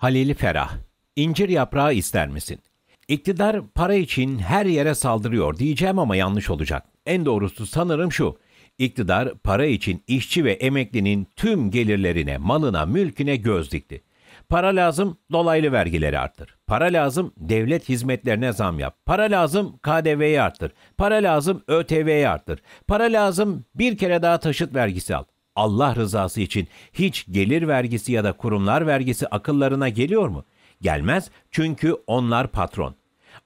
Halil Ferah, İncir yaprağı ister misin? İktidar para için her yere saldırıyor diyeceğim ama yanlış olacak. En doğrusu sanırım şu. İktidar para için işçi ve emeklinin tüm gelirlerine, malına, mülküne göz dikti. Para lazım, dolaylı vergileri arttır. Para lazım, devlet hizmetlerine zam yap. Para lazım, KDV'yi arttır. Para lazım, ÖTV'yi arttır. Para lazım, bir kere daha taşıt vergisi al. Allah rızası için hiç gelir vergisi ya da kurumlar vergisi akıllarına geliyor mu? Gelmez çünkü onlar patron.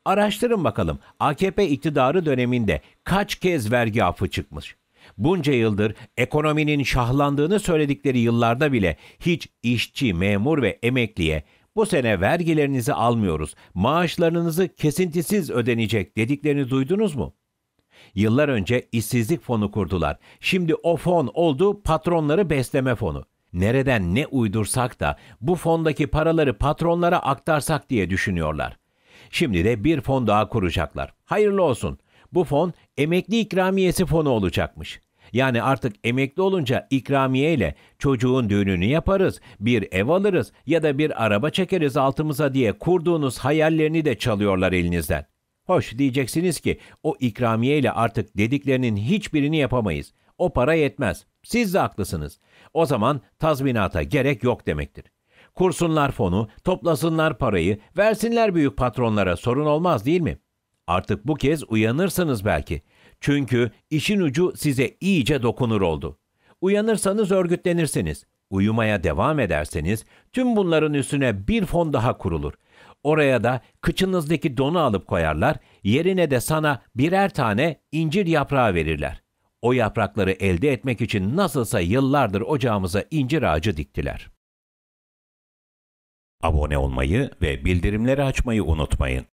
Araştırın bakalım AKP iktidarı döneminde kaç kez vergi affı çıkmış? Bunca yıldır ekonominin şahlandığını söyledikleri yıllarda bile hiç işçi, memur ve emekliye bu sene vergilerinizi almıyoruz, maaşlarınızı kesintisiz ödenecek dediklerini duydunuz mu? Yıllar önce işsizlik fonu kurdular. Şimdi o fon oldu patronları besleme fonu. Nereden ne uydursak da bu fondaki paraları patronlara aktarsak diye düşünüyorlar. Şimdi de bir fon daha kuracaklar. Hayırlı olsun. Bu fon emekli ikramiyesi fonu olacakmış. Yani artık emekli olunca ikramiyeyle çocuğun düğününü yaparız, bir ev alırız ya da bir araba çekeriz altımıza diye kurduğunuz hayallerini de çalıyorlar elinizden. Hoş diyeceksiniz ki o ikramiye ile artık dediklerinin hiçbirini yapamayız. O para yetmez. Siz de haklısınız. O zaman tazminata gerek yok demektir. Kursunlar fonu, toplasınlar parayı, versinler büyük patronlara sorun olmaz değil mi? Artık bu kez uyanırsınız belki. Çünkü işin ucu size iyice dokunur oldu. Uyanırsanız örgütlenirsiniz. Uyumaya devam ederseniz tüm bunların üstüne bir fon daha kurulur Oraya da kıçınızdaki donu alıp koyarlar, yerine de sana birer tane incir yaprağı verirler. O yaprakları elde etmek için nasılsa yıllardır ocağımıza incir ağacı diktiler. Abone olmayı ve bildirimleri açmayı unutmayın.